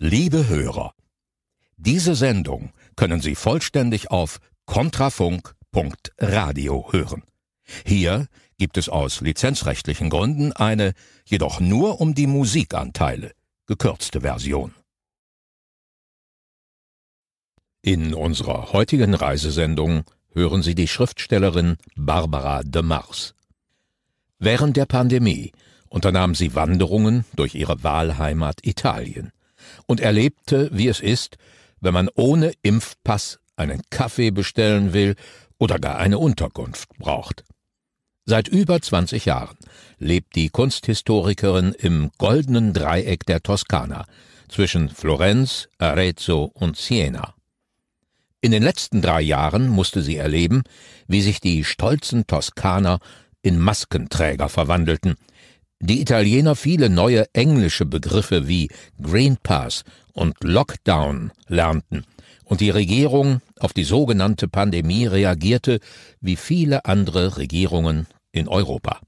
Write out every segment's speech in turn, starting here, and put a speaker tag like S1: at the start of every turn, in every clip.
S1: Liebe Hörer, diese Sendung können Sie vollständig auf kontrafunk.radio hören. Hier gibt es aus lizenzrechtlichen Gründen eine, jedoch nur um die Musikanteile, gekürzte Version. In unserer heutigen Reisesendung hören Sie die Schriftstellerin Barbara de Mars. Während der Pandemie unternahm sie Wanderungen durch ihre Wahlheimat Italien und erlebte, wie es ist, wenn man ohne Impfpass einen Kaffee bestellen will oder gar eine Unterkunft braucht. Seit über 20 Jahren lebt die Kunsthistorikerin im goldenen Dreieck der Toskana zwischen Florenz, Arezzo und Siena. In den letzten drei Jahren musste sie erleben, wie sich die stolzen Toskaner in Maskenträger verwandelten die Italiener viele neue englische Begriffe wie Green Pass und Lockdown lernten und die Regierung auf die sogenannte Pandemie reagierte wie viele andere Regierungen in Europa.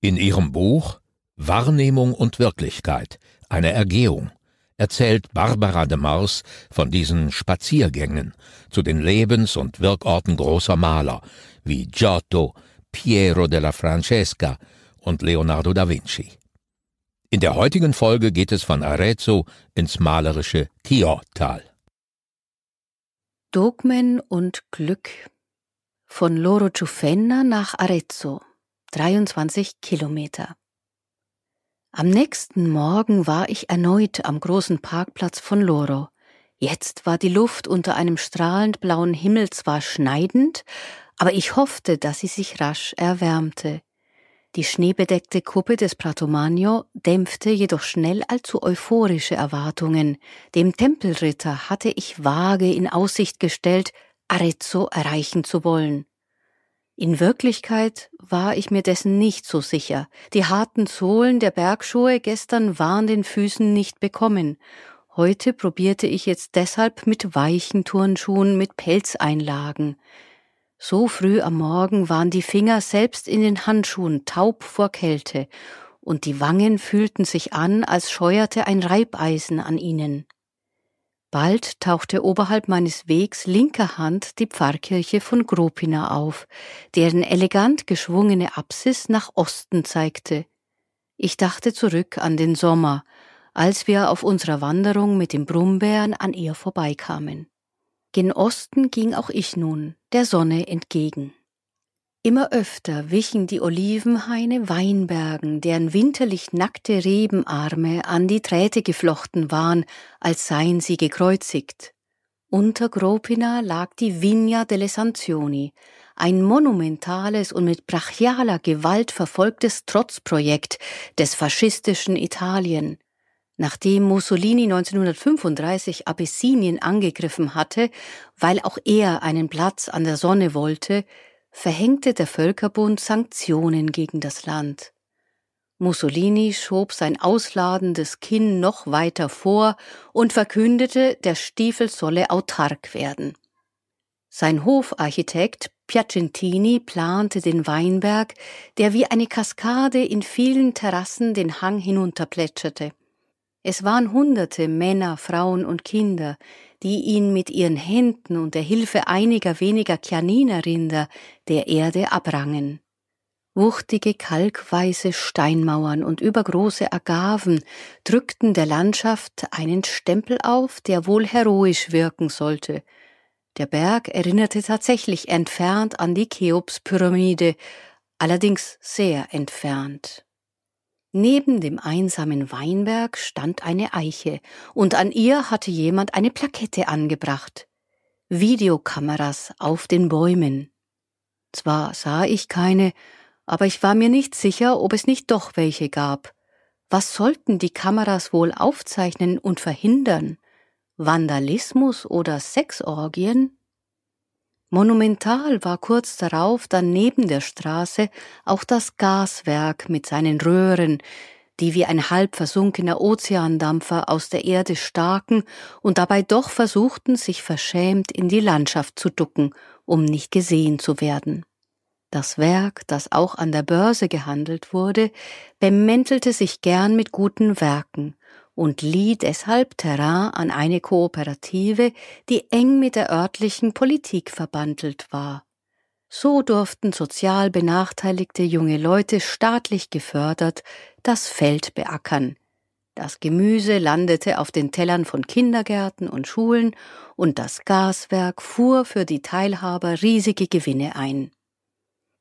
S1: In ihrem Buch Wahrnehmung und Wirklichkeit, eine Ergehung, erzählt Barbara de Mars von diesen Spaziergängen zu den Lebens- und Wirkorten großer Maler wie Giotto, Piero della Francesca, und Leonardo da Vinci. In der heutigen Folge geht es von Arezzo ins malerische Chiortal.
S2: Dogmen und Glück von Loro Giuffenna nach Arezzo, 23 Kilometer. Am nächsten Morgen war ich erneut am großen Parkplatz von Loro. Jetzt war die Luft unter einem strahlend blauen Himmel zwar schneidend, aber ich hoffte, dass sie sich rasch erwärmte. Die schneebedeckte Kuppe des Prato Magno dämpfte jedoch schnell allzu euphorische Erwartungen. Dem Tempelritter hatte ich vage in Aussicht gestellt, Arezzo erreichen zu wollen. In Wirklichkeit war ich mir dessen nicht so sicher. Die harten Sohlen der Bergschuhe gestern waren den Füßen nicht bekommen. Heute probierte ich jetzt deshalb mit weichen Turnschuhen mit Pelzeinlagen. So früh am Morgen waren die Finger selbst in den Handschuhen taub vor Kälte, und die Wangen fühlten sich an, als scheuerte ein Reibeisen an ihnen. Bald tauchte oberhalb meines Wegs linker Hand die Pfarrkirche von Gropina auf, deren elegant geschwungene Apsis nach Osten zeigte. Ich dachte zurück an den Sommer, als wir auf unserer Wanderung mit den Brummbären an ihr vorbeikamen. Gen Osten ging auch ich nun, der Sonne entgegen. Immer öfter wichen die Olivenhaine Weinbergen, deren winterlich nackte Rebenarme an die Träte geflochten waren, als seien sie gekreuzigt. Unter Gropina lag die Vigna delle Sanzioni, ein monumentales und mit brachialer Gewalt verfolgtes Trotzprojekt des faschistischen Italien, Nachdem Mussolini 1935 Abessinien angegriffen hatte, weil auch er einen Platz an der Sonne wollte, verhängte der Völkerbund Sanktionen gegen das Land. Mussolini schob sein ausladendes Kinn noch weiter vor und verkündete, der Stiefel solle autark werden. Sein Hofarchitekt Piacentini plante den Weinberg, der wie eine Kaskade in vielen Terrassen den Hang hinunterplätscherte. Es waren hunderte Männer, Frauen und Kinder, die ihn mit ihren Händen und der Hilfe einiger weniger Kianinerrinder der Erde abrangen. Wuchtige kalkweiße Steinmauern und übergroße Agaven drückten der Landschaft einen Stempel auf, der wohl heroisch wirken sollte. Der Berg erinnerte tatsächlich entfernt an die Cheops-Pyramide, allerdings sehr entfernt. Neben dem einsamen Weinberg stand eine Eiche, und an ihr hatte jemand eine Plakette angebracht. Videokameras auf den Bäumen. Zwar sah ich keine, aber ich war mir nicht sicher, ob es nicht doch welche gab. Was sollten die Kameras wohl aufzeichnen und verhindern? Vandalismus oder Sexorgien? Monumental war kurz darauf dann neben der Straße auch das Gaswerk mit seinen Röhren, die wie ein halb versunkener Ozeandampfer aus der Erde staken und dabei doch versuchten, sich verschämt in die Landschaft zu ducken, um nicht gesehen zu werden. Das Werk, das auch an der Börse gehandelt wurde, bemäntelte sich gern mit guten Werken, und lieh deshalb Terrain an eine Kooperative, die eng mit der örtlichen Politik verbandelt war. So durften sozial benachteiligte junge Leute staatlich gefördert das Feld beackern. Das Gemüse landete auf den Tellern von Kindergärten und Schulen und das Gaswerk fuhr für die Teilhaber riesige Gewinne ein.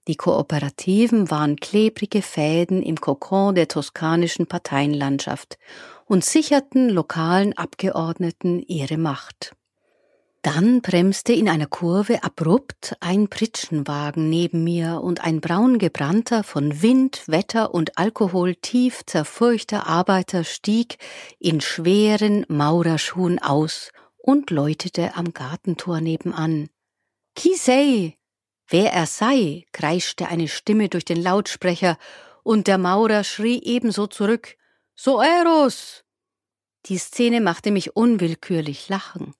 S2: Die Kooperativen waren klebrige Fäden im Kokon der toskanischen Parteienlandschaft und sicherten lokalen Abgeordneten ihre Macht. Dann bremste in einer Kurve abrupt ein Pritschenwagen neben mir und ein braungebrannter, von Wind, Wetter und Alkohol tief zerfurchter Arbeiter stieg in schweren Maurerschuhen aus und läutete am Gartentor nebenan. Kisei! Wer er sei, kreischte eine Stimme durch den Lautsprecher, und der Maurer schrie ebenso zurück so Eros! Die Szene machte mich unwillkürlich lachen.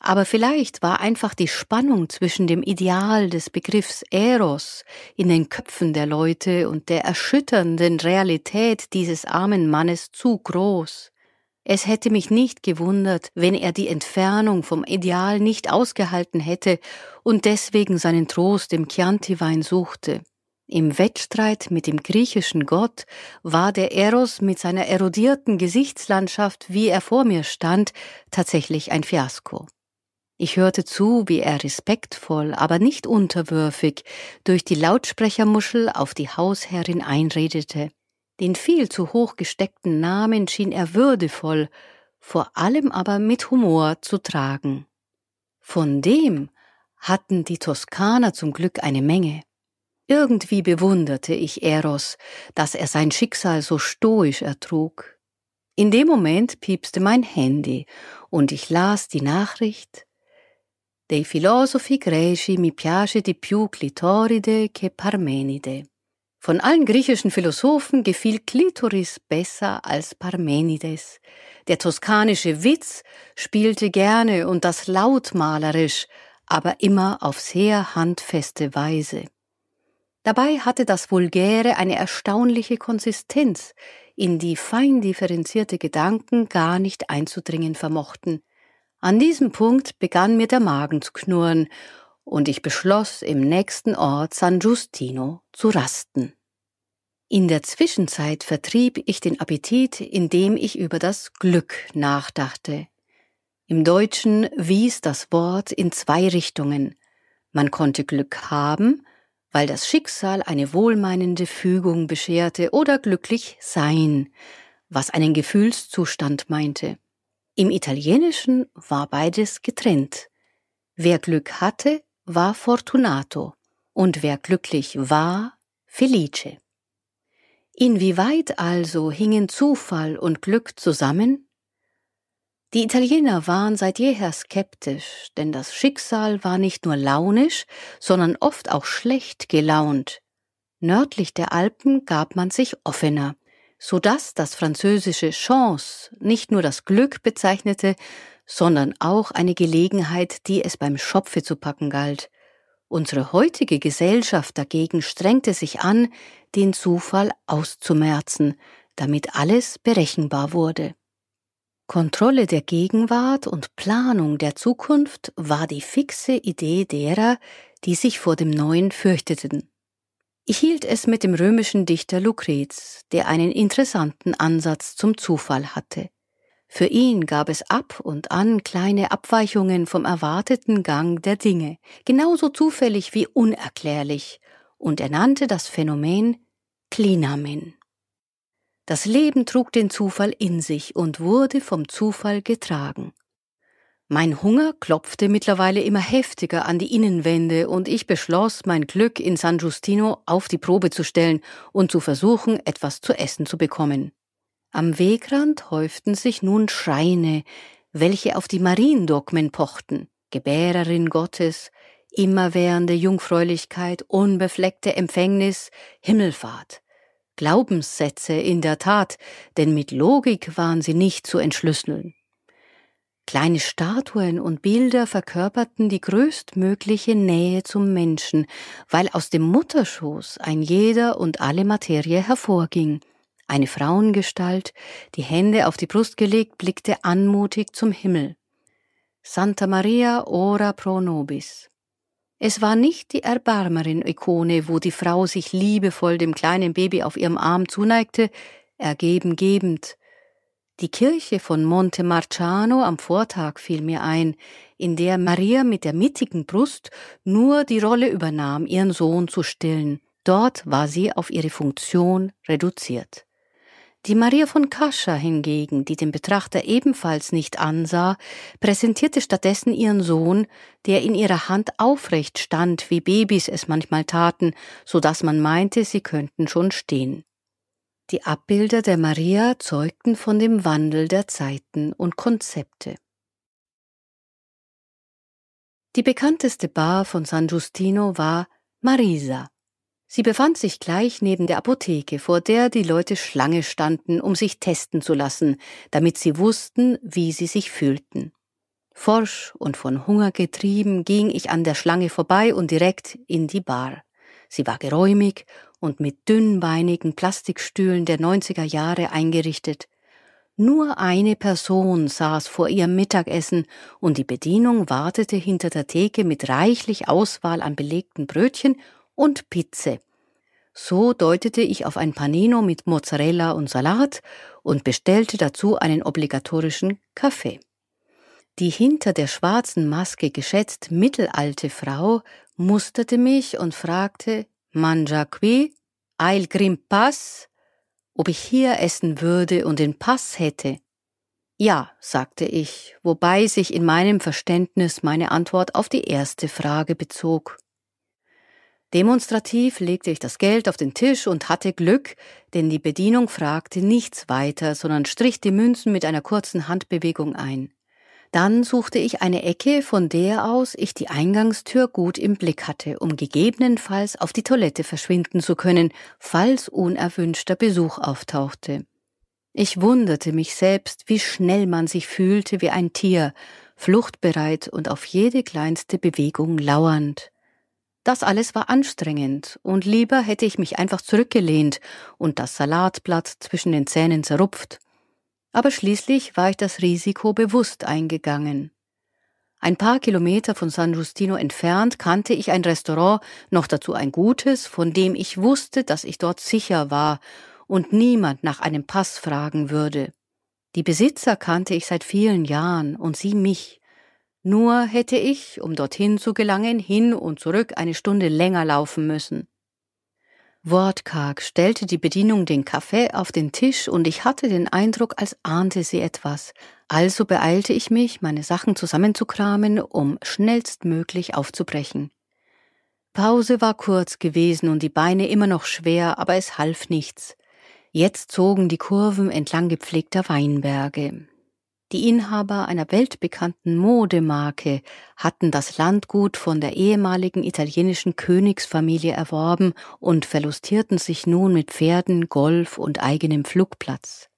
S2: Aber vielleicht war einfach die Spannung zwischen dem Ideal des Begriffs Eros in den Köpfen der Leute und der erschütternden Realität dieses armen Mannes zu groß. Es hätte mich nicht gewundert, wenn er die Entfernung vom Ideal nicht ausgehalten hätte und deswegen seinen Trost im Chianti-Wein suchte. Im Wettstreit mit dem griechischen Gott war der Eros mit seiner erodierten Gesichtslandschaft, wie er vor mir stand, tatsächlich ein Fiasko. Ich hörte zu, wie er respektvoll, aber nicht unterwürfig durch die Lautsprechermuschel auf die Hausherrin einredete. Den viel zu hoch gesteckten Namen schien er würdevoll, vor allem aber mit Humor zu tragen. Von dem hatten die Toskaner zum Glück eine Menge. Irgendwie bewunderte ich Eros, dass er sein Schicksal so stoisch ertrug. In dem Moment piepste mein Handy und ich las die Nachricht Dei filosofi greci mi piace di più Clitoride che Parmenide. Von allen griechischen Philosophen gefiel Clitoris besser als Parmenides. Der toskanische Witz spielte gerne und das lautmalerisch, aber immer auf sehr handfeste Weise. Dabei hatte das Vulgäre eine erstaunliche Konsistenz, in die fein differenzierte Gedanken gar nicht einzudringen vermochten. An diesem Punkt begann mir der Magen zu knurren, und ich beschloss, im nächsten Ort San Giustino zu rasten. In der Zwischenzeit vertrieb ich den Appetit, indem ich über das Glück nachdachte. Im Deutschen wies das Wort in zwei Richtungen. Man konnte Glück haben weil das Schicksal eine wohlmeinende Fügung bescherte oder glücklich sein, was einen Gefühlszustand meinte. Im Italienischen war beides getrennt. Wer Glück hatte, war Fortunato und wer glücklich war, Felice. Inwieweit also hingen Zufall und Glück zusammen? Die Italiener waren seit jeher skeptisch, denn das Schicksal war nicht nur launisch, sondern oft auch schlecht gelaunt. Nördlich der Alpen gab man sich offener, so dass das französische Chance nicht nur das Glück bezeichnete, sondern auch eine Gelegenheit, die es beim Schopfe zu packen galt. Unsere heutige Gesellschaft dagegen strengte sich an, den Zufall auszumerzen, damit alles berechenbar wurde. Kontrolle der Gegenwart und Planung der Zukunft war die fixe Idee derer, die sich vor dem Neuen fürchteten. Ich hielt es mit dem römischen Dichter Lucrez, der einen interessanten Ansatz zum Zufall hatte. Für ihn gab es ab und an kleine Abweichungen vom erwarteten Gang der Dinge, genauso zufällig wie unerklärlich, und er nannte das Phänomen Klinamen. Das Leben trug den Zufall in sich und wurde vom Zufall getragen. Mein Hunger klopfte mittlerweile immer heftiger an die Innenwände und ich beschloss, mein Glück in San Giustino auf die Probe zu stellen und zu versuchen, etwas zu essen zu bekommen. Am Wegrand häuften sich nun Schreine, welche auf die Mariendogmen pochten, Gebärerin Gottes, immerwährende Jungfräulichkeit, unbefleckte Empfängnis, Himmelfahrt. Glaubenssätze in der Tat, denn mit Logik waren sie nicht zu entschlüsseln. Kleine Statuen und Bilder verkörperten die größtmögliche Nähe zum Menschen, weil aus dem Mutterschoß ein jeder und alle Materie hervorging. Eine Frauengestalt, die Hände auf die Brust gelegt, blickte anmutig zum Himmel. Santa Maria ora pro nobis. Es war nicht die Erbarmerin-Ikone, wo die Frau sich liebevoll dem kleinen Baby auf ihrem Arm zuneigte, ergeben gebend. Die Kirche von Monte Marciano am Vortag fiel mir ein, in der Maria mit der mittigen Brust nur die Rolle übernahm, ihren Sohn zu stillen. Dort war sie auf ihre Funktion reduziert. Die Maria von Kascha hingegen, die den Betrachter ebenfalls nicht ansah, präsentierte stattdessen ihren Sohn, der in ihrer Hand aufrecht stand, wie Babys es manchmal taten, so dass man meinte, sie könnten schon stehen. Die Abbilder der Maria zeugten von dem Wandel der Zeiten und Konzepte. Die bekannteste Bar von San Giustino war Marisa, Sie befand sich gleich neben der Apotheke, vor der die Leute Schlange standen, um sich testen zu lassen, damit sie wussten, wie sie sich fühlten. Forsch und von Hunger getrieben ging ich an der Schlange vorbei und direkt in die Bar. Sie war geräumig und mit dünnbeinigen Plastikstühlen der 90er Jahre eingerichtet. Nur eine Person saß vor ihrem Mittagessen und die Bedienung wartete hinter der Theke mit reichlich Auswahl an belegten Brötchen und Pizze. So deutete ich auf ein Panino mit Mozzarella und Salat und bestellte dazu einen obligatorischen Kaffee. Die hinter der schwarzen Maske geschätzt mittelalte Frau musterte mich und fragte, Mangia qui? Eil Grim Pass? Ob ich hier essen würde und den Pass hätte? Ja, sagte ich, wobei sich in meinem Verständnis meine Antwort auf die erste Frage bezog. Demonstrativ legte ich das Geld auf den Tisch und hatte Glück, denn die Bedienung fragte nichts weiter, sondern strich die Münzen mit einer kurzen Handbewegung ein. Dann suchte ich eine Ecke, von der aus ich die Eingangstür gut im Blick hatte, um gegebenenfalls auf die Toilette verschwinden zu können, falls unerwünschter Besuch auftauchte. Ich wunderte mich selbst, wie schnell man sich fühlte wie ein Tier, fluchtbereit und auf jede kleinste Bewegung lauernd. Das alles war anstrengend und lieber hätte ich mich einfach zurückgelehnt und das Salatblatt zwischen den Zähnen zerrupft. Aber schließlich war ich das Risiko bewusst eingegangen. Ein paar Kilometer von San Justino entfernt kannte ich ein Restaurant, noch dazu ein gutes, von dem ich wusste, dass ich dort sicher war und niemand nach einem Pass fragen würde. Die Besitzer kannte ich seit vielen Jahren und sie mich. Nur hätte ich, um dorthin zu gelangen, hin und zurück eine Stunde länger laufen müssen. Wortkarg stellte die Bedienung den Kaffee auf den Tisch und ich hatte den Eindruck, als ahnte sie etwas. Also beeilte ich mich, meine Sachen zusammenzukramen, um schnellstmöglich aufzubrechen. Pause war kurz gewesen und die Beine immer noch schwer, aber es half nichts. Jetzt zogen die Kurven entlang gepflegter Weinberge. Die Inhaber einer weltbekannten Modemarke hatten das Landgut von der ehemaligen italienischen Königsfamilie erworben und verlustierten sich nun mit Pferden, Golf und eigenem Flugplatz.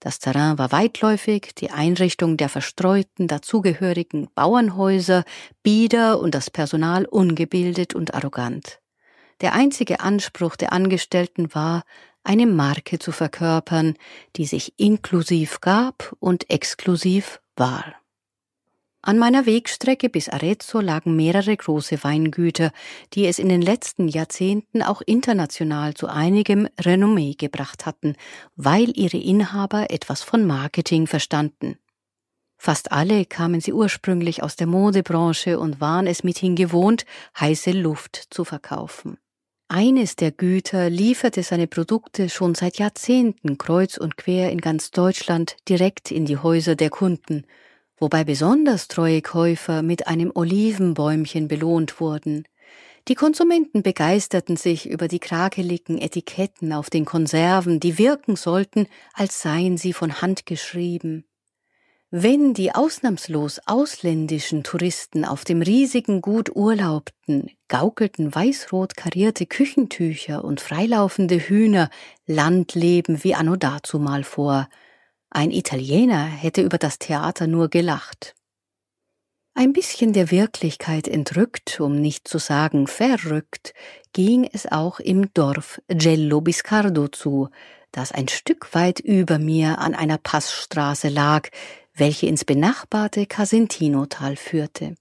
S2: Das Terrain war weitläufig, die Einrichtung der verstreuten, dazugehörigen Bauernhäuser bieder und das Personal ungebildet und arrogant. Der einzige Anspruch der Angestellten war, eine Marke zu verkörpern, die sich inklusiv gab und exklusiv war. An meiner Wegstrecke bis Arezzo lagen mehrere große Weingüter, die es in den letzten Jahrzehnten auch international zu einigem Renommee gebracht hatten, weil ihre Inhaber etwas von Marketing verstanden. Fast alle kamen sie ursprünglich aus der Modebranche und waren es mithin gewohnt, heiße Luft zu verkaufen. Eines der Güter lieferte seine Produkte schon seit Jahrzehnten kreuz und quer in ganz Deutschland direkt in die Häuser der Kunden, wobei besonders treue Käufer mit einem Olivenbäumchen belohnt wurden. Die Konsumenten begeisterten sich über die krakeligen Etiketten auf den Konserven, die wirken sollten, als seien sie von Hand geschrieben. Wenn die ausnahmslos ausländischen Touristen auf dem riesigen Gut urlaubten, gaukelten weißrot karierte Küchentücher und freilaufende Hühner Landleben wie anno dazumal vor. Ein Italiener hätte über das Theater nur gelacht. Ein bisschen der Wirklichkeit entrückt, um nicht zu sagen verrückt, ging es auch im Dorf Gello Biscardo zu, das ein Stück weit über mir an einer Passstraße lag, welche ins benachbarte Casentinotal führte.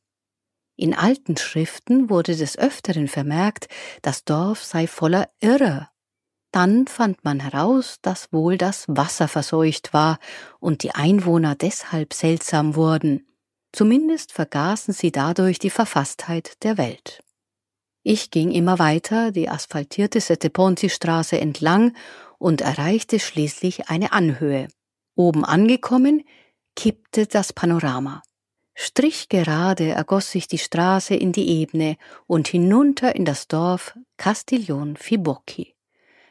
S2: In alten Schriften wurde des Öfteren vermerkt, das Dorf sei voller Irrer. Dann fand man heraus, dass wohl das Wasser verseucht war und die Einwohner deshalb seltsam wurden. Zumindest vergaßen sie dadurch die Verfasstheit der Welt. Ich ging immer weiter die asphaltierte sette ponti straße entlang und erreichte schließlich eine Anhöhe. Oben angekommen, kippte das Panorama. Strichgerade ergoss sich die Straße in die Ebene und hinunter in das Dorf Castiglion Fibocchi.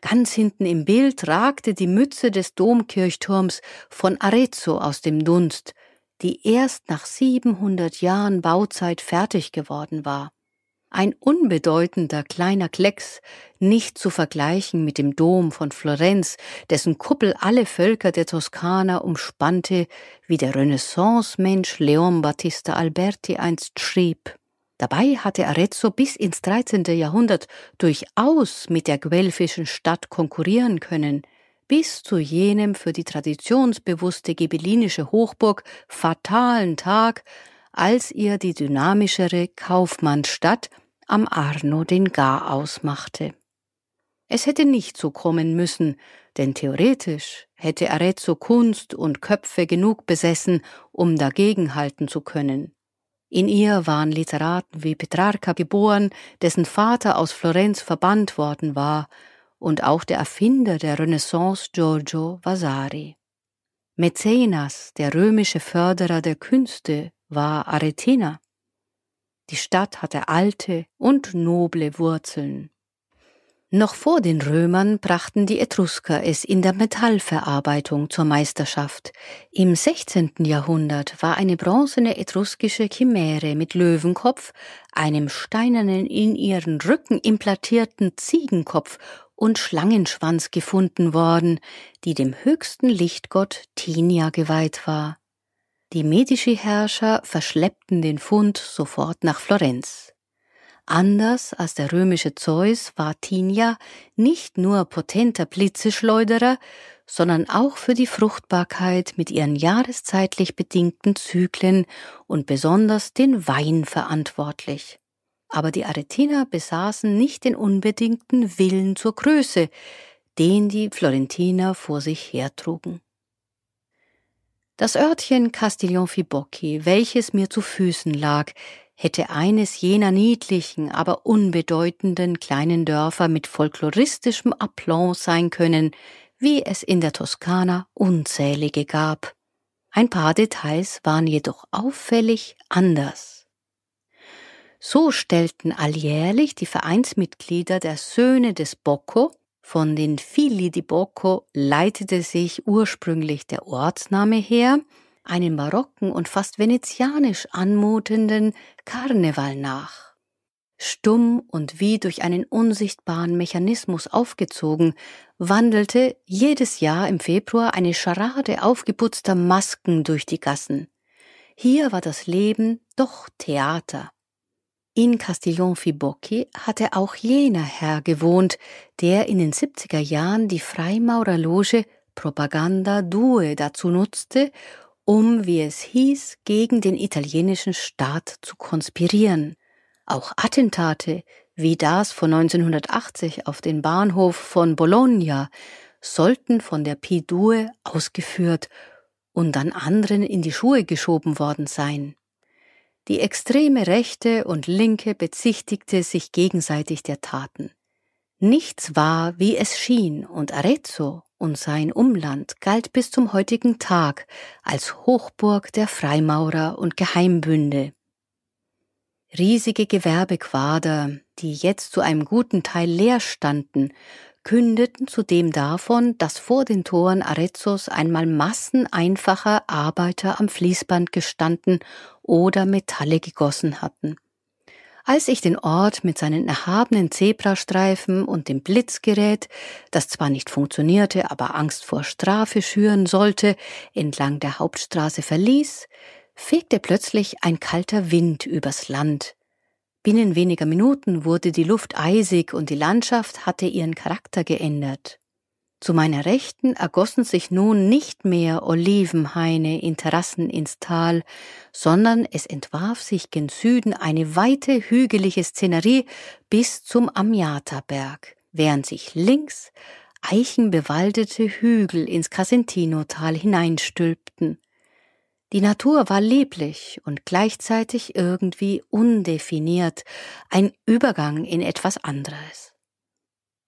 S2: Ganz hinten im Bild ragte die Mütze des Domkirchturms von Arezzo aus dem Dunst, die erst nach 700 Jahren Bauzeit fertig geworden war. Ein unbedeutender kleiner Klecks, nicht zu vergleichen mit dem Dom von Florenz, dessen Kuppel alle Völker der Toskana umspannte, wie der Renaissance-Mensch Leon Battista Alberti einst schrieb. Dabei hatte Arezzo bis ins 13. Jahrhundert durchaus mit der guelfischen Stadt konkurrieren können, bis zu jenem für die traditionsbewusste gibellinische Hochburg fatalen Tag, als ihr die dynamischere Kaufmannsstadt am Arno den Gar ausmachte. Es hätte nicht so kommen müssen, denn theoretisch hätte Arezzo Kunst und Köpfe genug besessen, um dagegenhalten zu können. In ihr waren Literaten wie Petrarca geboren, dessen Vater aus Florenz verbannt worden war, und auch der Erfinder der Renaissance Giorgio Vasari. Mäzenas, der römische Förderer der Künste, war Aretina. Die Stadt hatte alte und noble Wurzeln. Noch vor den Römern brachten die Etrusker es in der Metallverarbeitung zur Meisterschaft. Im 16. Jahrhundert war eine bronzene etruskische Chimäre mit Löwenkopf, einem steinernen in ihren Rücken implantierten Ziegenkopf und Schlangenschwanz gefunden worden, die dem höchsten Lichtgott Tinia geweiht war. Die medische Herrscher verschleppten den Fund sofort nach Florenz. Anders als der römische Zeus war Tinia nicht nur potenter Blitzeschleuderer, sondern auch für die Fruchtbarkeit mit ihren jahreszeitlich bedingten Zyklen und besonders den Wein verantwortlich. Aber die Aretiner besaßen nicht den unbedingten Willen zur Größe, den die Florentiner vor sich hertrugen. Das Örtchen castillon fibocchi welches mir zu Füßen lag, hätte eines jener niedlichen, aber unbedeutenden kleinen Dörfer mit folkloristischem Aplomb sein können, wie es in der Toskana unzählige gab. Ein paar Details waren jedoch auffällig anders. So stellten alljährlich die Vereinsmitglieder der Söhne des Bocco von den Fili di Bocco leitete sich ursprünglich der Ortsname her, einen barocken und fast venezianisch anmutenden Karneval nach. Stumm und wie durch einen unsichtbaren Mechanismus aufgezogen, wandelte jedes Jahr im Februar eine Scharade aufgeputzter Masken durch die Gassen. Hier war das Leben doch Theater, in Castiglion-Fibocchi hatte auch jener Herr gewohnt, der in den 70er Jahren die Freimaurerloge Propaganda Due dazu nutzte, um, wie es hieß, gegen den italienischen Staat zu konspirieren. Auch Attentate, wie das von 1980 auf den Bahnhof von Bologna, sollten von der Pidue ausgeführt und dann anderen in die Schuhe geschoben worden sein. Die extreme Rechte und Linke bezichtigte sich gegenseitig der Taten. Nichts war, wie es schien, und Arezzo und sein Umland galt bis zum heutigen Tag als Hochburg der Freimaurer und Geheimbünde. Riesige Gewerbequader, die jetzt zu einem guten Teil leer standen, kündeten zudem davon, dass vor den Toren Arezzos einmal Massen einfacher Arbeiter am Fließband gestanden oder Metalle gegossen hatten. Als ich den Ort mit seinen erhabenen Zebrastreifen und dem Blitzgerät, das zwar nicht funktionierte, aber Angst vor Strafe schüren sollte, entlang der Hauptstraße verließ, fegte plötzlich ein kalter Wind übers Land. Binnen weniger Minuten wurde die Luft eisig und die Landschaft hatte ihren Charakter geändert. Zu meiner Rechten ergossen sich nun nicht mehr Olivenhaine in Terrassen ins Tal, sondern es entwarf sich gen Süden eine weite, hügelige Szenerie bis zum Amjataberg, während sich links eichenbewaldete Hügel ins Casentinotal hineinstülpten. Die Natur war lieblich und gleichzeitig irgendwie undefiniert, ein Übergang in etwas anderes.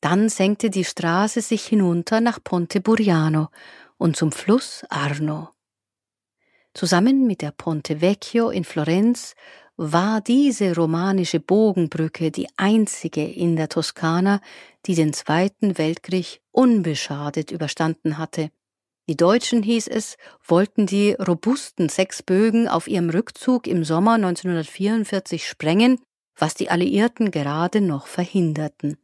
S2: Dann senkte die Straße sich hinunter nach Ponte Buriano und zum Fluss Arno. Zusammen mit der Ponte Vecchio in Florenz war diese romanische Bogenbrücke die einzige in der Toskana, die den Zweiten Weltkrieg unbeschadet überstanden hatte. Die Deutschen, hieß es, wollten die robusten sechs Bögen auf ihrem Rückzug im Sommer 1944 sprengen, was die Alliierten gerade noch verhinderten.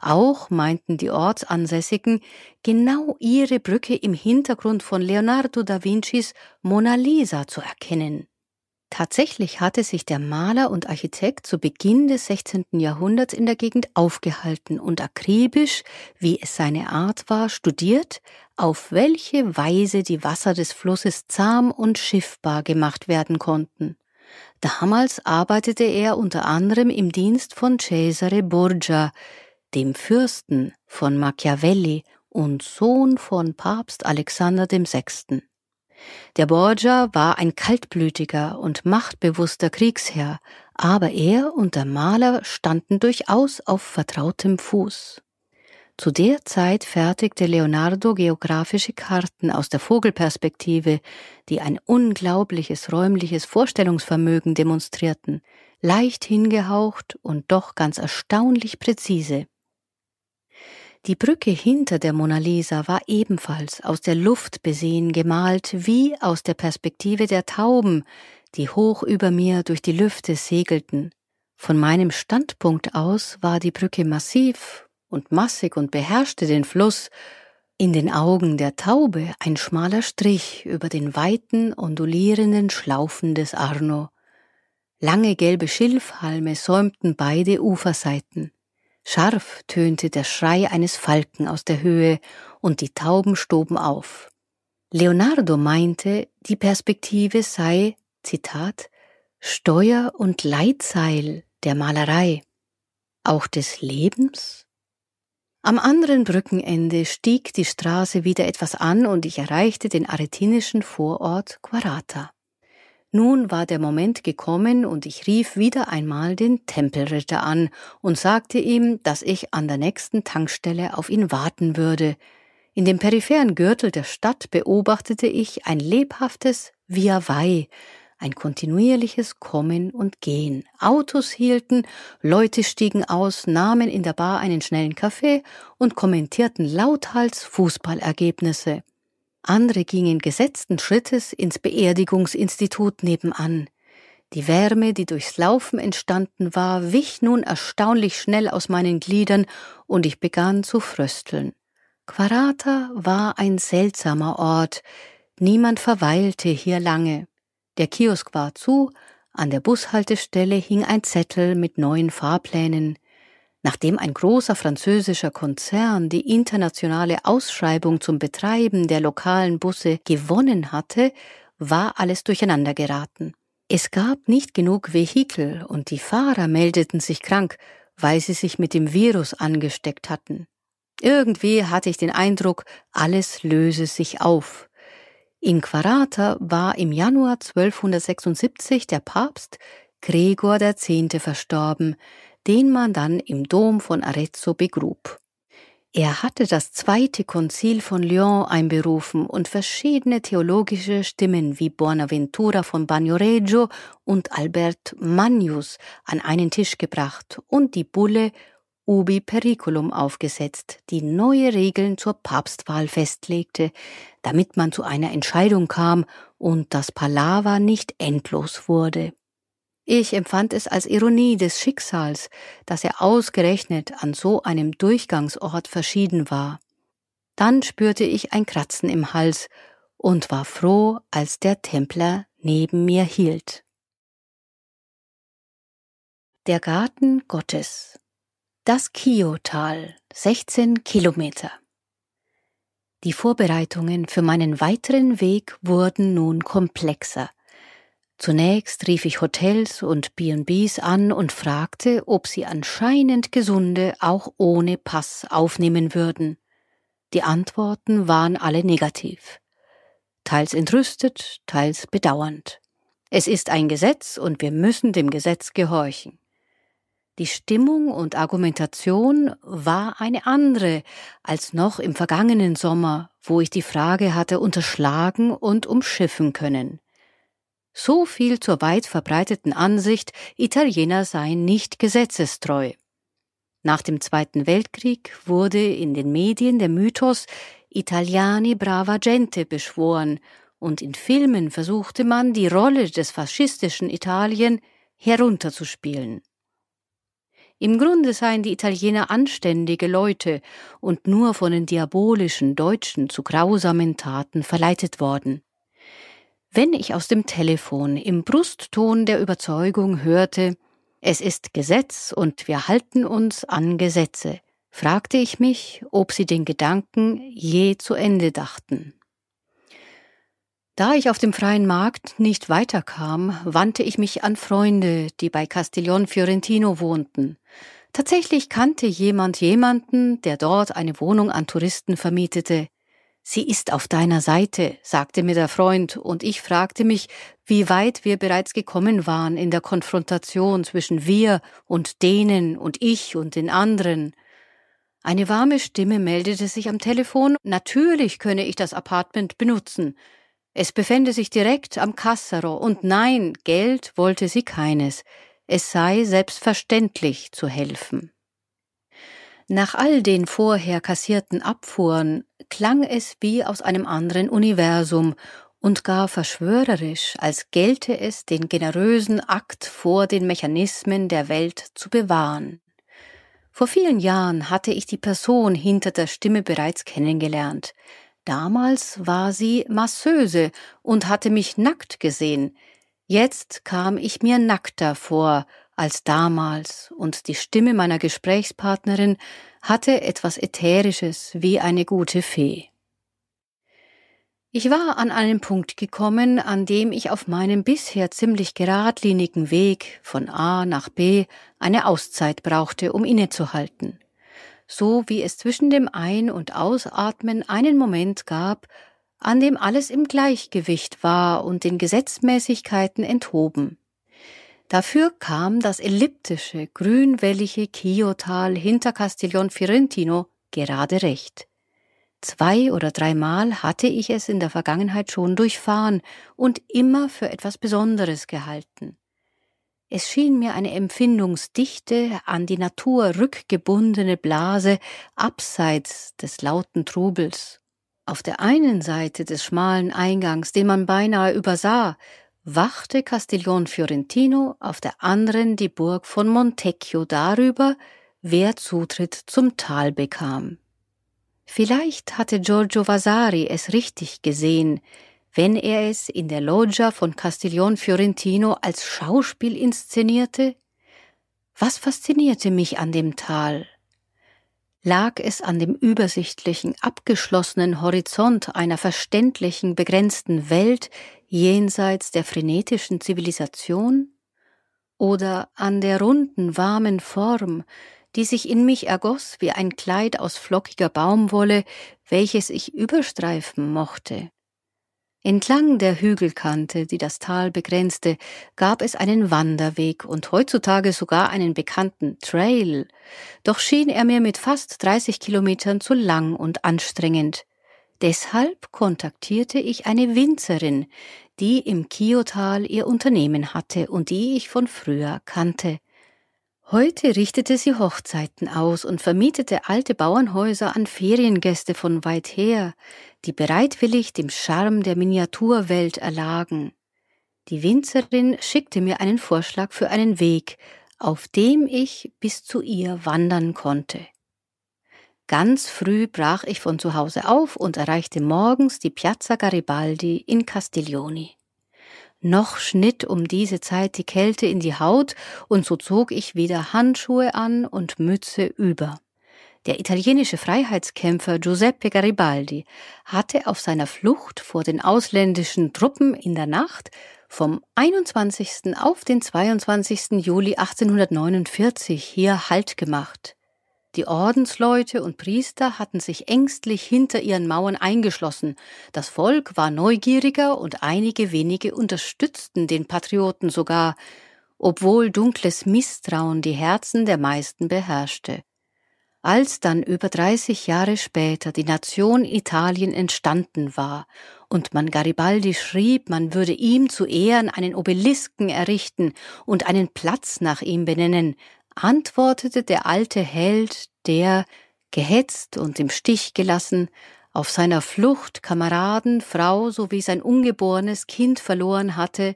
S2: Auch meinten die Ortsansässigen, genau ihre Brücke im Hintergrund von Leonardo da Vincis Mona Lisa zu erkennen. Tatsächlich hatte sich der Maler und Architekt zu Beginn des 16. Jahrhunderts in der Gegend aufgehalten und akribisch, wie es seine Art war, studiert, auf welche Weise die Wasser des Flusses zahm und schiffbar gemacht werden konnten. Damals arbeitete er unter anderem im Dienst von Cesare Borgia, dem Fürsten von Machiavelli und Sohn von Papst Alexander VI. Der Borgia war ein kaltblütiger und machtbewusster Kriegsherr, aber er und der Maler standen durchaus auf vertrautem Fuß. Zu der Zeit fertigte Leonardo geografische Karten aus der Vogelperspektive, die ein unglaubliches räumliches Vorstellungsvermögen demonstrierten, leicht hingehaucht und doch ganz erstaunlich präzise. Die Brücke hinter der Mona Lisa war ebenfalls aus der Luft besehen gemalt, wie aus der Perspektive der Tauben, die hoch über mir durch die Lüfte segelten. Von meinem Standpunkt aus war die Brücke massiv und massig und beherrschte den Fluss, in den Augen der Taube ein schmaler Strich über den weiten, ondulierenden Schlaufen des Arno. Lange gelbe Schilfhalme säumten beide Uferseiten. Scharf tönte der Schrei eines Falken aus der Höhe, und die Tauben stoben auf. Leonardo meinte, die Perspektive sei, Zitat, Steuer und Leitseil der Malerei, auch des Lebens? Am anderen Brückenende stieg die Straße wieder etwas an und ich erreichte den aretinischen Vorort Quarata. Nun war der Moment gekommen und ich rief wieder einmal den Tempelritter an und sagte ihm, dass ich an der nächsten Tankstelle auf ihn warten würde. In dem peripheren Gürtel der Stadt beobachtete ich ein lebhaftes Via Vai, ein kontinuierliches Kommen und Gehen. Autos hielten, Leute stiegen aus, nahmen in der Bar einen schnellen Kaffee und kommentierten lauthals Fußballergebnisse. Andere gingen gesetzten Schrittes ins Beerdigungsinstitut nebenan. Die Wärme, die durchs Laufen entstanden war, wich nun erstaunlich schnell aus meinen Gliedern und ich begann zu frösteln. Quarata war ein seltsamer Ort. Niemand verweilte hier lange. Der Kiosk war zu, an der Bushaltestelle hing ein Zettel mit neuen Fahrplänen. Nachdem ein großer französischer Konzern die internationale Ausschreibung zum Betreiben der lokalen Busse gewonnen hatte, war alles durcheinandergeraten. Es gab nicht genug Vehikel und die Fahrer meldeten sich krank, weil sie sich mit dem Virus angesteckt hatten. Irgendwie hatte ich den Eindruck, alles löse sich auf. In Quarata war im Januar 1276 der Papst Gregor X. verstorben, den man dann im Dom von Arezzo begrub. Er hatte das zweite Konzil von Lyon einberufen und verschiedene theologische Stimmen wie Bonaventura von Bagnoregio und Albert Magnus an einen Tisch gebracht und die Bulle Ubi Periculum aufgesetzt, die neue Regeln zur Papstwahl festlegte, damit man zu einer Entscheidung kam und das Palaver nicht endlos wurde. Ich empfand es als Ironie des Schicksals, dass er ausgerechnet an so einem Durchgangsort verschieden war. Dann spürte ich ein Kratzen im Hals und war froh, als der Templer neben mir hielt. Der Garten Gottes. Das Kiotal, 16 Kilometer. Die Vorbereitungen für meinen weiteren Weg wurden nun komplexer. Zunächst rief ich Hotels und BBs an und fragte, ob sie anscheinend Gesunde auch ohne Pass aufnehmen würden. Die Antworten waren alle negativ. Teils entrüstet, teils bedauernd. Es ist ein Gesetz und wir müssen dem Gesetz gehorchen. Die Stimmung und Argumentation war eine andere als noch im vergangenen Sommer, wo ich die Frage hatte unterschlagen und umschiffen können. So viel zur weit verbreiteten Ansicht, Italiener seien nicht gesetzestreu. Nach dem Zweiten Weltkrieg wurde in den Medien der Mythos Italiani brava gente beschworen und in Filmen versuchte man, die Rolle des faschistischen Italien herunterzuspielen. Im Grunde seien die Italiener anständige Leute und nur von den diabolischen Deutschen zu grausamen Taten verleitet worden wenn ich aus dem Telefon im Brustton der Überzeugung hörte, es ist Gesetz und wir halten uns an Gesetze, fragte ich mich, ob sie den Gedanken je zu Ende dachten. Da ich auf dem freien Markt nicht weiterkam, wandte ich mich an Freunde, die bei Castiglion Fiorentino wohnten. Tatsächlich kannte jemand jemanden, der dort eine Wohnung an Touristen vermietete. Sie ist auf deiner Seite, sagte mir der Freund, und ich fragte mich, wie weit wir bereits gekommen waren in der Konfrontation zwischen wir und denen und ich und den anderen. Eine warme Stimme meldete sich am Telefon, natürlich könne ich das Apartment benutzen. Es befände sich direkt am Kassero, und nein, Geld wollte sie keines. Es sei selbstverständlich zu helfen. Nach all den vorher kassierten Abfuhren klang es wie aus einem anderen Universum und gar verschwörerisch, als gelte es, den generösen Akt vor den Mechanismen der Welt zu bewahren. Vor vielen Jahren hatte ich die Person hinter der Stimme bereits kennengelernt. Damals war sie Masseuse und hatte mich nackt gesehen. Jetzt kam ich mir nackter vor als damals, und die Stimme meiner Gesprächspartnerin hatte etwas Ätherisches wie eine gute Fee. Ich war an einen Punkt gekommen, an dem ich auf meinem bisher ziemlich geradlinigen Weg von A nach B eine Auszeit brauchte, um innezuhalten. So wie es zwischen dem Ein- und Ausatmen einen Moment gab, an dem alles im Gleichgewicht war und den Gesetzmäßigkeiten enthoben. Dafür kam das elliptische, grünwellige Kiotal hinter Castiglion Fiorentino gerade recht. Zwei oder dreimal hatte ich es in der Vergangenheit schon durchfahren und immer für etwas Besonderes gehalten. Es schien mir eine empfindungsdichte, an die Natur rückgebundene Blase abseits des lauten Trubels. Auf der einen Seite des schmalen Eingangs, den man beinahe übersah, wachte Castiglione Fiorentino auf der anderen die Burg von Montecchio darüber, wer Zutritt zum Tal bekam. Vielleicht hatte Giorgio Vasari es richtig gesehen, wenn er es in der Loggia von Castiglione Fiorentino als Schauspiel inszenierte? Was faszinierte mich an dem Tal? Lag es an dem übersichtlichen, abgeschlossenen Horizont einer verständlichen, begrenzten Welt, jenseits der frenetischen Zivilisation oder an der runden, warmen Form, die sich in mich ergoss wie ein Kleid aus flockiger Baumwolle, welches ich überstreifen mochte. Entlang der Hügelkante, die das Tal begrenzte, gab es einen Wanderweg und heutzutage sogar einen bekannten Trail, doch schien er mir mit fast 30 Kilometern zu lang und anstrengend. Deshalb kontaktierte ich eine Winzerin, die im Kiotal ihr Unternehmen hatte und die ich von früher kannte. Heute richtete sie Hochzeiten aus und vermietete alte Bauernhäuser an Feriengäste von weit her, die bereitwillig dem Charme der Miniaturwelt erlagen. Die Winzerin schickte mir einen Vorschlag für einen Weg, auf dem ich bis zu ihr wandern konnte. Ganz früh brach ich von zu Hause auf und erreichte morgens die Piazza Garibaldi in Castiglioni. Noch schnitt um diese Zeit die Kälte in die Haut, und so zog ich wieder Handschuhe an und Mütze über. Der italienische Freiheitskämpfer Giuseppe Garibaldi hatte auf seiner Flucht vor den ausländischen Truppen in der Nacht vom 21. auf den 22. Juli 1849 hier Halt gemacht. Die Ordensleute und Priester hatten sich ängstlich hinter ihren Mauern eingeschlossen, das Volk war neugieriger und einige wenige unterstützten den Patrioten sogar, obwohl dunkles Misstrauen die Herzen der meisten beherrschte. Als dann über dreißig Jahre später die Nation Italien entstanden war und man Garibaldi schrieb, man würde ihm zu Ehren einen Obelisken errichten und einen Platz nach ihm benennen, antwortete der alte Held, der, gehetzt und im Stich gelassen, auf seiner Flucht Kameraden, Frau sowie sein ungeborenes Kind verloren hatte,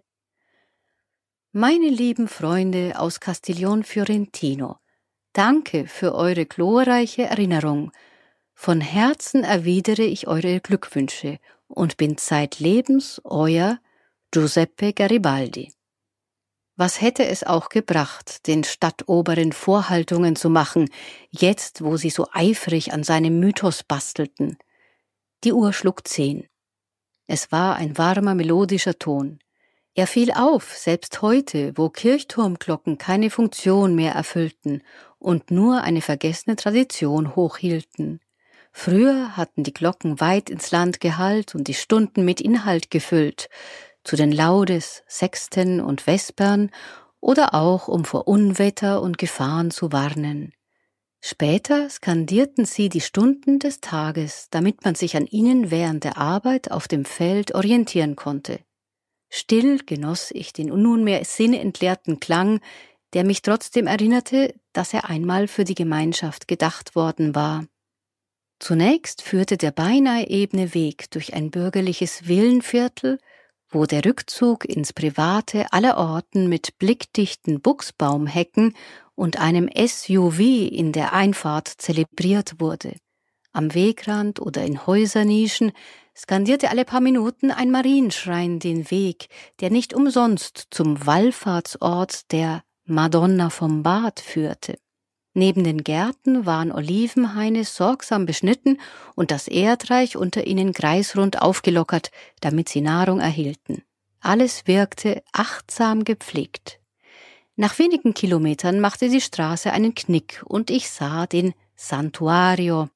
S2: meine lieben Freunde aus Castiglion Fiorentino, danke für eure glorreiche Erinnerung. Von Herzen erwidere ich eure Glückwünsche und bin zeitlebens euer Giuseppe Garibaldi. Was hätte es auch gebracht, den Stadtoberen Vorhaltungen zu machen, jetzt wo sie so eifrig an seinem Mythos bastelten? Die Uhr schlug zehn. Es war ein warmer melodischer Ton. Er fiel auf, selbst heute, wo Kirchturmglocken keine Funktion mehr erfüllten und nur eine vergessene Tradition hochhielten. Früher hatten die Glocken weit ins Land gehallt und die Stunden mit Inhalt gefüllt zu den Laudes, Sexten und Vespern oder auch um vor Unwetter und Gefahren zu warnen. Später skandierten sie die Stunden des Tages, damit man sich an ihnen während der Arbeit auf dem Feld orientieren konnte. Still genoss ich den nunmehr sinnentleerten Klang, der mich trotzdem erinnerte, dass er einmal für die Gemeinschaft gedacht worden war. Zunächst führte der beinahe ebene Weg durch ein bürgerliches Villenviertel wo der Rückzug ins Private aller Orten mit blickdichten Buchsbaumhecken und einem SUV in der Einfahrt zelebriert wurde. Am Wegrand oder in Häusernischen skandierte alle paar Minuten ein Marienschrein den Weg, der nicht umsonst zum Wallfahrtsort der Madonna vom Bad führte. Neben den Gärten waren Olivenhaine sorgsam beschnitten und das Erdreich unter ihnen kreisrund aufgelockert, damit sie Nahrung erhielten. Alles wirkte achtsam gepflegt. Nach wenigen Kilometern machte die Straße einen Knick und ich sah den Santuario.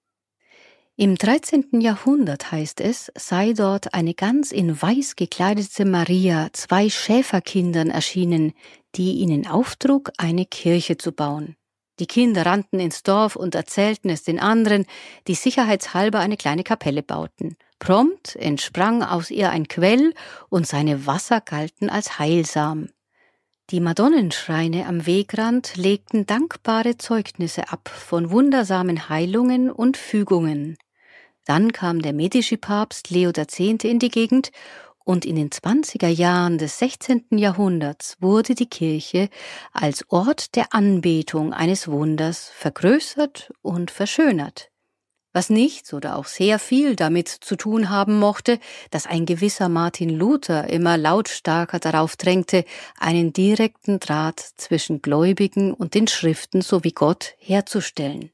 S2: Im 13. Jahrhundert heißt es, sei dort eine ganz in weiß gekleidete Maria zwei Schäferkindern erschienen, die ihnen auftrug, eine Kirche zu bauen. Die Kinder rannten ins Dorf und erzählten es den anderen, die sicherheitshalber eine kleine Kapelle bauten. Prompt entsprang aus ihr ein Quell und seine Wasser galten als heilsam. Die Madonnenschreine am Wegrand legten dankbare Zeugnisse ab von wundersamen Heilungen und Fügungen. Dann kam der medische Papst Leo X. in die Gegend und in den 20er Jahren des 16. Jahrhunderts wurde die Kirche als Ort der Anbetung eines Wunders vergrößert und verschönert. Was nichts oder auch sehr viel damit zu tun haben mochte, dass ein gewisser Martin Luther immer lautstarker darauf drängte, einen direkten Draht zwischen Gläubigen und den Schriften sowie Gott herzustellen.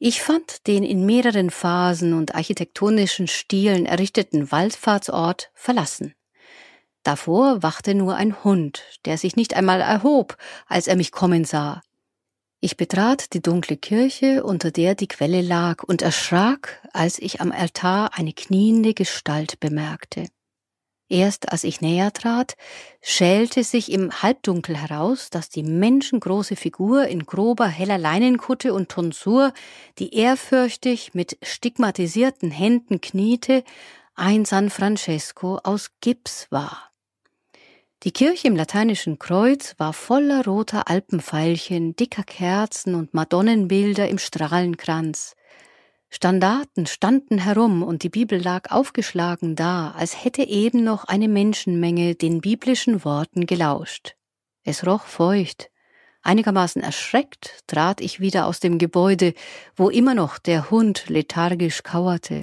S2: Ich fand den in mehreren Phasen und architektonischen Stilen errichteten Waldfahrtsort verlassen. Davor wachte nur ein Hund, der sich nicht einmal erhob, als er mich kommen sah. Ich betrat die dunkle Kirche, unter der die Quelle lag, und erschrak, als ich am Altar eine kniende Gestalt bemerkte. Erst als ich näher trat, schälte sich im Halbdunkel heraus, dass die menschengroße Figur in grober, heller Leinenkutte und Tonsur, die ehrfürchtig mit stigmatisierten Händen kniete, ein San Francesco aus Gips war. Die Kirche im Lateinischen Kreuz war voller roter Alpenveilchen, dicker Kerzen und Madonnenbilder im Strahlenkranz. Standarten standen herum und die Bibel lag aufgeschlagen da, als hätte eben noch eine Menschenmenge den biblischen Worten gelauscht. Es roch feucht. Einigermaßen erschreckt trat ich wieder aus dem Gebäude, wo immer noch der Hund lethargisch kauerte.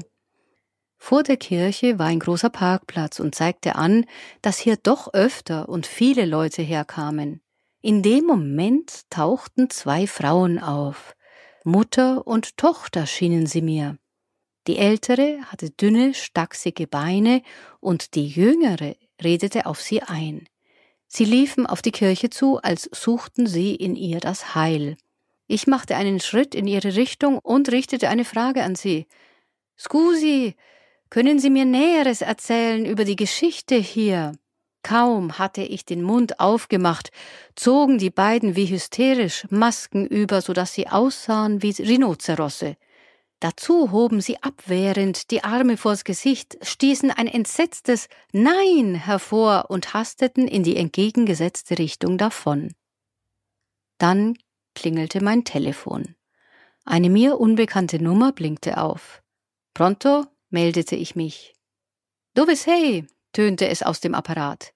S2: Vor der Kirche war ein großer Parkplatz und zeigte an, dass hier doch öfter und viele Leute herkamen. In dem Moment tauchten zwei Frauen auf. Mutter und Tochter schienen sie mir. Die ältere hatte dünne, stachsige Beine und die jüngere redete auf sie ein. Sie liefen auf die Kirche zu, als suchten sie in ihr das Heil. Ich machte einen Schritt in ihre Richtung und richtete eine Frage an sie. Scusi, können Sie mir Näheres erzählen über die Geschichte hier? Kaum hatte ich den Mund aufgemacht, zogen die beiden wie hysterisch Masken über, so dass sie aussahen wie Rhinozerosse. Dazu hoben sie abwehrend die Arme vors Gesicht, stießen ein entsetztes Nein hervor und hasteten in die entgegengesetzte Richtung davon. Dann klingelte mein Telefon. Eine mir unbekannte Nummer blinkte auf. Pronto meldete ich mich. Du bist hey, tönte es aus dem Apparat.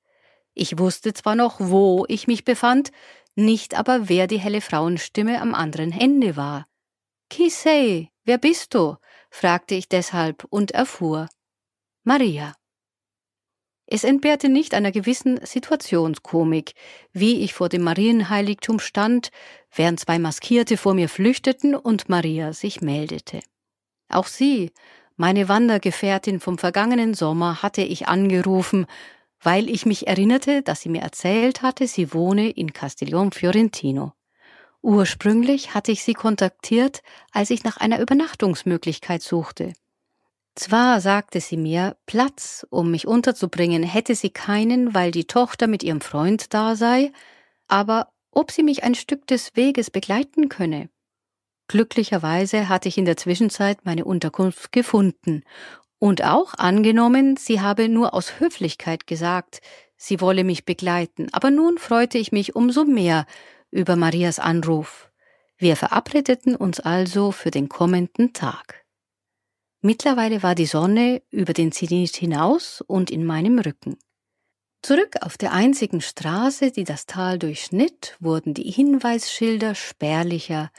S2: Ich wusste zwar noch, wo ich mich befand, nicht aber, wer die helle Frauenstimme am anderen Ende war. Kisei, wer bist du? fragte ich deshalb und erfuhr. Maria. Es entbehrte nicht einer gewissen Situationskomik, wie ich vor dem Marienheiligtum stand, während zwei Maskierte vor mir flüchteten und Maria sich meldete. Auch sie, meine Wandergefährtin vom vergangenen Sommer, hatte ich angerufen, weil ich mich erinnerte, dass sie mir erzählt hatte, sie wohne in Castiglion Fiorentino. Ursprünglich hatte ich sie kontaktiert, als ich nach einer Übernachtungsmöglichkeit suchte. Zwar sagte sie mir, Platz, um mich unterzubringen, hätte sie keinen, weil die Tochter mit ihrem Freund da sei, aber ob sie mich ein Stück des Weges begleiten könne. Glücklicherweise hatte ich in der Zwischenzeit meine Unterkunft gefunden und auch angenommen, sie habe nur aus Höflichkeit gesagt, sie wolle mich begleiten, aber nun freute ich mich umso mehr über Marias Anruf. Wir verabredeten uns also für den kommenden Tag. Mittlerweile war die Sonne über den Zenit hinaus und in meinem Rücken. Zurück auf der einzigen Straße, die das Tal durchschnitt, wurden die Hinweisschilder spärlicher,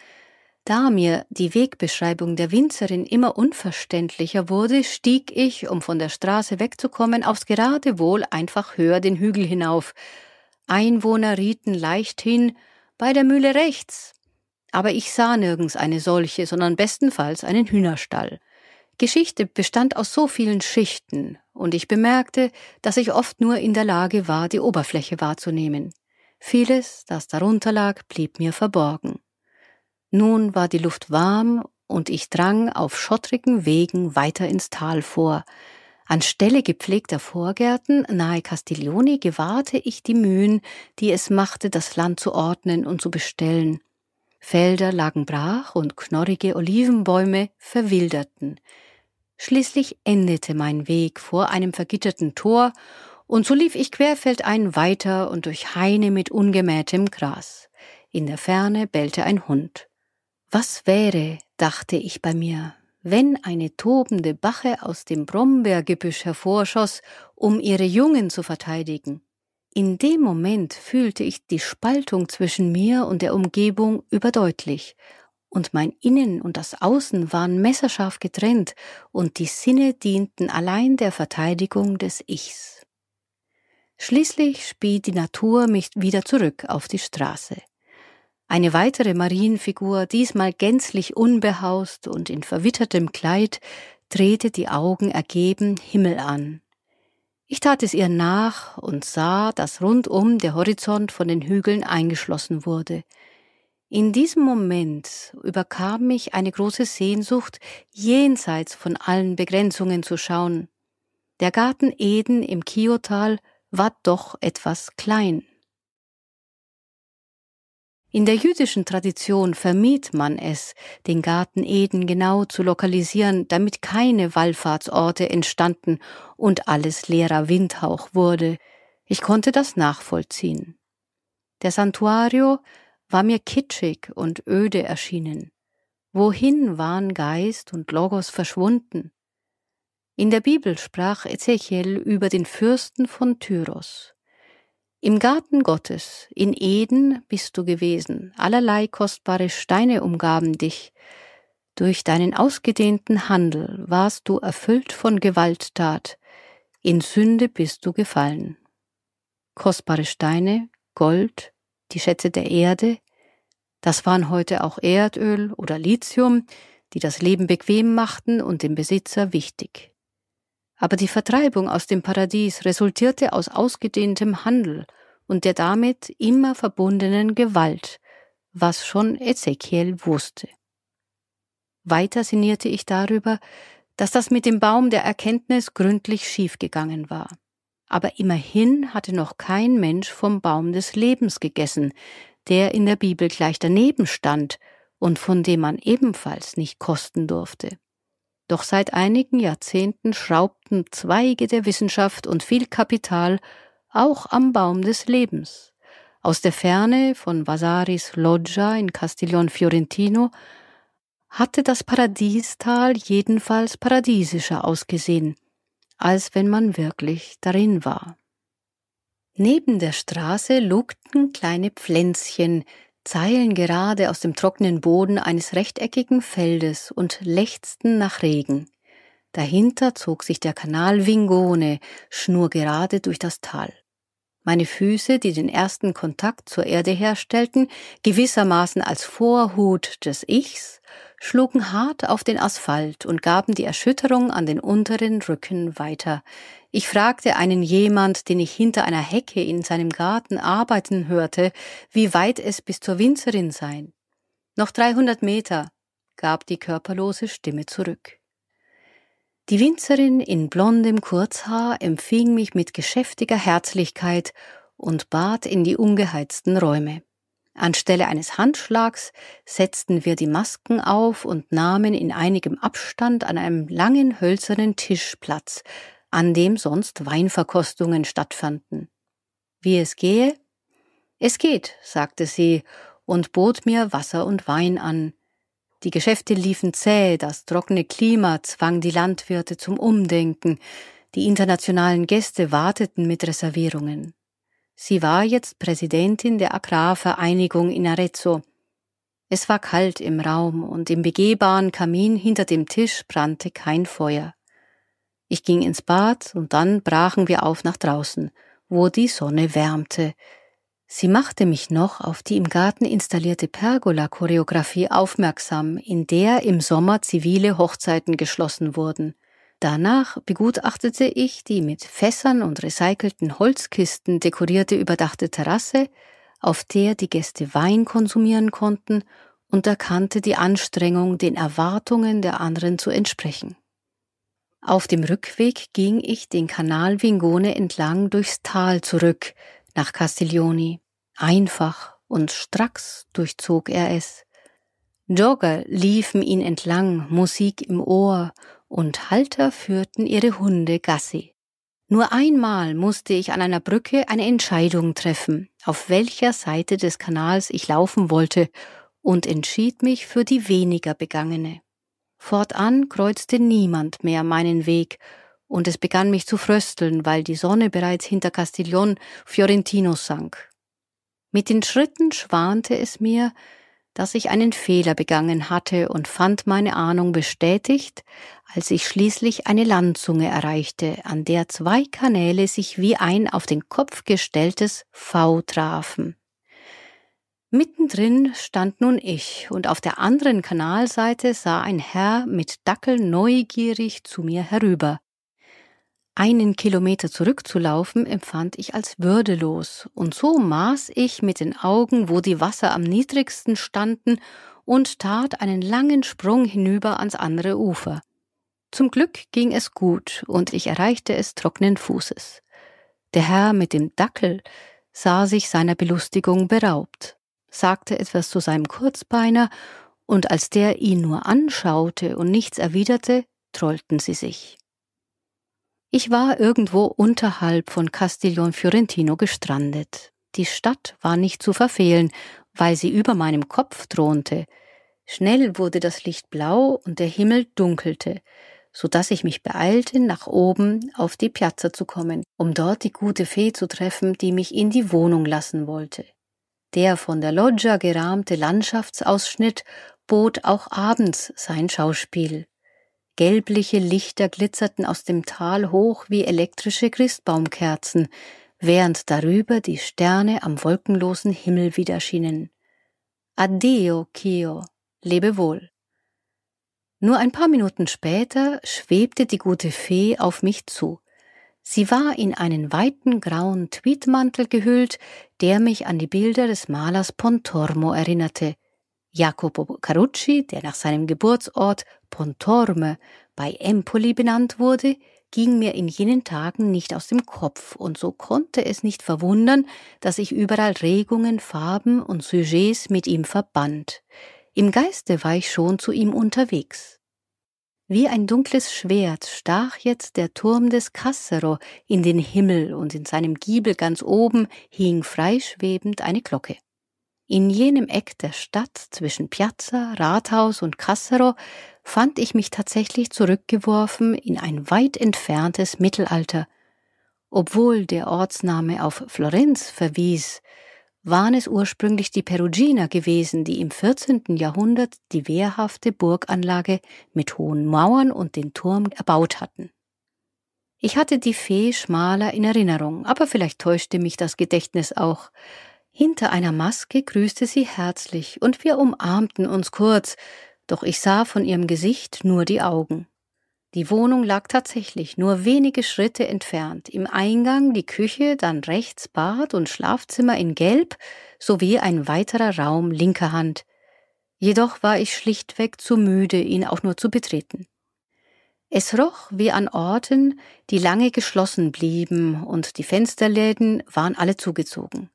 S2: da mir die Wegbeschreibung der Winzerin immer unverständlicher wurde, stieg ich, um von der Straße wegzukommen, aufs Geradewohl einfach höher den Hügel hinauf. Einwohner rieten leicht hin, bei der Mühle rechts. Aber ich sah nirgends eine solche, sondern bestenfalls einen Hühnerstall. Geschichte bestand aus so vielen Schichten, und ich bemerkte, dass ich oft nur in der Lage war, die Oberfläche wahrzunehmen. Vieles, das darunter lag, blieb mir verborgen. Nun war die Luft warm und ich drang auf schottrigen Wegen weiter ins Tal vor. Anstelle gepflegter Vorgärten nahe Castiglioni gewahrte ich die Mühen, die es machte, das Land zu ordnen und zu bestellen. Felder lagen brach und knorrige Olivenbäume verwilderten. Schließlich endete mein Weg vor einem vergitterten Tor, und so lief ich querfeldein weiter und durch Haine mit ungemähtem Gras. In der Ferne bellte ein Hund. Was wäre, dachte ich bei mir, wenn eine tobende Bache aus dem Brombeergebüsch hervorschoss, um ihre Jungen zu verteidigen? In dem Moment fühlte ich die Spaltung zwischen mir und der Umgebung überdeutlich, und mein Innen und das Außen waren messerscharf getrennt, und die Sinne dienten allein der Verteidigung des Ichs. Schließlich spie die Natur mich wieder zurück auf die Straße. Eine weitere Marienfigur, diesmal gänzlich unbehaust und in verwittertem Kleid, drehte die Augen ergeben Himmel an. Ich tat es ihr nach und sah, dass rundum der Horizont von den Hügeln eingeschlossen wurde. In diesem Moment überkam mich eine große Sehnsucht, jenseits von allen Begrenzungen zu schauen. Der Garten Eden im Kiotal war doch etwas klein. In der jüdischen Tradition vermied man es, den Garten Eden genau zu lokalisieren, damit keine Wallfahrtsorte entstanden und alles leerer Windhauch wurde. Ich konnte das nachvollziehen. Der Santuario war mir kitschig und öde erschienen. Wohin waren Geist und Logos verschwunden? In der Bibel sprach Ezechiel über den Fürsten von Tyros. Im Garten Gottes, in Eden bist du gewesen, allerlei kostbare Steine umgaben dich, durch deinen ausgedehnten Handel warst du erfüllt von Gewalttat, in Sünde bist du gefallen. Kostbare Steine, Gold, die Schätze der Erde, das waren heute auch Erdöl oder Lithium, die das Leben bequem machten und dem Besitzer wichtig. Aber die Vertreibung aus dem Paradies resultierte aus ausgedehntem Handel und der damit immer verbundenen Gewalt, was schon Ezekiel wusste. Weiter sinnierte ich darüber, dass das mit dem Baum der Erkenntnis gründlich schiefgegangen war. Aber immerhin hatte noch kein Mensch vom Baum des Lebens gegessen, der in der Bibel gleich daneben stand und von dem man ebenfalls nicht kosten durfte. Doch seit einigen Jahrzehnten schraubten Zweige der Wissenschaft und viel Kapital auch am Baum des Lebens. Aus der Ferne von Vasaris Loggia in Castiglion Fiorentino hatte das Paradiestal jedenfalls paradiesischer ausgesehen, als wenn man wirklich darin war. Neben der Straße lugten kleine Pflänzchen, Zeilen gerade aus dem trockenen Boden eines rechteckigen Feldes und lechzten nach Regen. Dahinter zog sich der Kanal Wingone schnurgerade durch das Tal. Meine Füße, die den ersten Kontakt zur Erde herstellten, gewissermaßen als Vorhut des Ichs, schlugen hart auf den Asphalt und gaben die Erschütterung an den unteren Rücken weiter. Ich fragte einen jemand, den ich hinter einer Hecke in seinem Garten arbeiten hörte, wie weit es bis zur Winzerin seien. Noch 300 Meter, gab die körperlose Stimme zurück. Die Winzerin in blondem Kurzhaar empfing mich mit geschäftiger Herzlichkeit und bat in die ungeheizten Räume. Anstelle eines Handschlags setzten wir die Masken auf und nahmen in einigem Abstand an einem langen hölzernen Tisch Platz, an dem sonst Weinverkostungen stattfanden. Wie es gehe? Es geht, sagte sie und bot mir Wasser und Wein an. Die Geschäfte liefen zäh, das trockene Klima zwang die Landwirte zum Umdenken, die internationalen Gäste warteten mit Reservierungen. Sie war jetzt Präsidentin der Agrarvereinigung in Arezzo. Es war kalt im Raum und im begehbaren Kamin hinter dem Tisch brannte kein Feuer. Ich ging ins Bad und dann brachen wir auf nach draußen, wo die Sonne wärmte. Sie machte mich noch auf die im Garten installierte Pergola-Choreografie aufmerksam, in der im Sommer zivile Hochzeiten geschlossen wurden – Danach begutachtete ich die mit Fässern und recycelten Holzkisten dekorierte überdachte Terrasse, auf der die Gäste Wein konsumieren konnten und erkannte die Anstrengung, den Erwartungen der anderen zu entsprechen. Auf dem Rückweg ging ich den Kanal Vingone entlang durchs Tal zurück, nach Castiglioni. Einfach und stracks durchzog er es. Jogger liefen ihn entlang, Musik im Ohr, und Halter führten ihre Hunde Gassi. Nur einmal musste ich an einer Brücke eine Entscheidung treffen, auf welcher Seite des Kanals ich laufen wollte, und entschied mich für die weniger begangene. Fortan kreuzte niemand mehr meinen Weg, und es begann mich zu frösteln, weil die Sonne bereits hinter Castiglion Fiorentino sank. Mit den Schritten schwante es mir, dass ich einen Fehler begangen hatte und fand meine Ahnung bestätigt, als ich schließlich eine Landzunge erreichte, an der zwei Kanäle sich wie ein auf den Kopf gestelltes V trafen. Mittendrin stand nun ich, und auf der anderen Kanalseite sah ein Herr mit Dackel neugierig zu mir herüber. Einen Kilometer zurückzulaufen empfand ich als würdelos, und so maß ich mit den Augen, wo die Wasser am niedrigsten standen, und tat einen langen Sprung hinüber ans andere Ufer. Zum Glück ging es gut und ich erreichte es trockenen Fußes. Der Herr mit dem Dackel sah sich seiner Belustigung beraubt, sagte etwas zu seinem Kurzbeiner, und als der ihn nur anschaute und nichts erwiderte, trollten sie sich. Ich war irgendwo unterhalb von Castiglion Fiorentino gestrandet. Die Stadt war nicht zu verfehlen, weil sie über meinem Kopf thronte. Schnell wurde das Licht blau und der Himmel dunkelte so dass ich mich beeilte, nach oben auf die Piazza zu kommen, um dort die gute Fee zu treffen, die mich in die Wohnung lassen wollte. Der von der Loggia gerahmte Landschaftsausschnitt bot auch abends sein Schauspiel. Gelbliche Lichter glitzerten aus dem Tal hoch wie elektrische Christbaumkerzen, während darüber die Sterne am wolkenlosen Himmel widerschienen. Addio, Kio, lebe wohl. Nur ein paar Minuten später schwebte die gute Fee auf mich zu. Sie war in einen weiten grauen Tweetmantel gehüllt, der mich an die Bilder des Malers Pontormo erinnerte. Jacopo Carucci, der nach seinem Geburtsort Pontorme bei Empoli benannt wurde, ging mir in jenen Tagen nicht aus dem Kopf, und so konnte es nicht verwundern, dass ich überall Regungen, Farben und Sujets mit ihm verband. Im Geiste war ich schon zu ihm unterwegs. Wie ein dunkles Schwert stach jetzt der Turm des Cassero in den Himmel und in seinem Giebel ganz oben hing freischwebend eine Glocke. In jenem Eck der Stadt zwischen Piazza, Rathaus und Cassero fand ich mich tatsächlich zurückgeworfen in ein weit entferntes Mittelalter, obwohl der Ortsname auf Florenz verwies, waren es ursprünglich die Perugina gewesen, die im 14. Jahrhundert die wehrhafte Burganlage mit hohen Mauern und den Turm erbaut hatten. Ich hatte die Fee schmaler in Erinnerung, aber vielleicht täuschte mich das Gedächtnis auch. Hinter einer Maske grüßte sie herzlich und wir umarmten uns kurz, doch ich sah von ihrem Gesicht nur die Augen. Die Wohnung lag tatsächlich nur wenige Schritte entfernt, im Eingang die Küche, dann rechts Bad und Schlafzimmer in Gelb sowie ein weiterer Raum linker Hand. Jedoch war ich schlichtweg zu müde, ihn auch nur zu betreten. Es roch wie an Orten, die lange geschlossen blieben, und die Fensterläden waren alle zugezogen.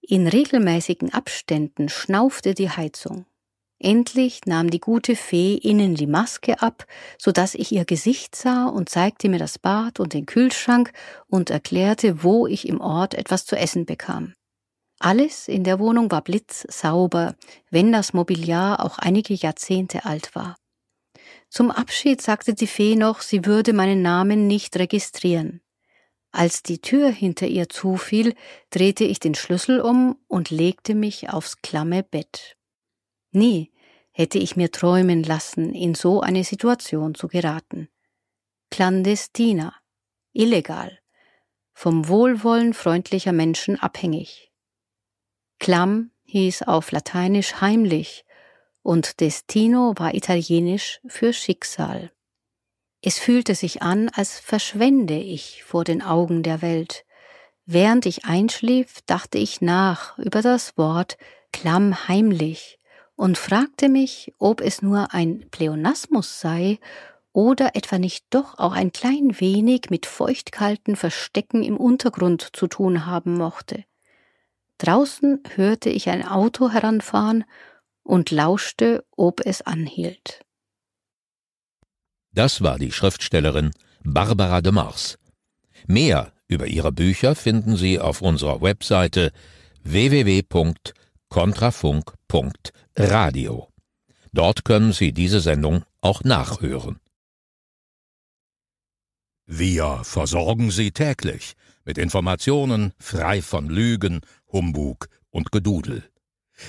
S2: In regelmäßigen Abständen schnaufte die Heizung. Endlich nahm die gute Fee innen die Maske ab, so dass ich ihr Gesicht sah und zeigte mir das Bad und den Kühlschrank und erklärte, wo ich im Ort etwas zu essen bekam. Alles in der Wohnung war blitzsauber, wenn das Mobiliar auch einige Jahrzehnte alt war. Zum Abschied sagte die Fee noch, sie würde meinen Namen nicht registrieren. Als die Tür hinter ihr zufiel, drehte ich den Schlüssel um und legte mich aufs klamme Bett. Nie hätte ich mir träumen lassen, in so eine Situation zu geraten. Clandestina, illegal, vom Wohlwollen freundlicher Menschen abhängig. Clam hieß auf Lateinisch heimlich und Destino war italienisch für Schicksal. Es fühlte sich an, als verschwende ich vor den Augen der Welt. Während ich einschlief, dachte ich nach über das Wort heimlich und fragte mich, ob es nur ein Pleonasmus sei oder etwa nicht doch auch ein klein wenig mit feuchtkalten Verstecken im Untergrund zu tun haben mochte. Draußen hörte ich ein Auto heranfahren und lauschte, ob es anhielt.
S1: Das war die Schriftstellerin Barbara de Mars. Mehr über ihre Bücher finden Sie auf unserer Webseite www.barbara.de kontrafunk.radio. Dort können Sie diese Sendung auch nachhören. Wir versorgen Sie täglich mit Informationen frei von Lügen, Humbug und Gedudel.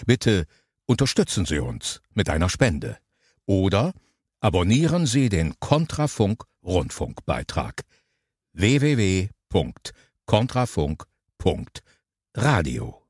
S1: Bitte unterstützen Sie uns mit einer Spende oder abonnieren Sie den Kontrafunk Rundfunkbeitrag www.kontrafunk.radio.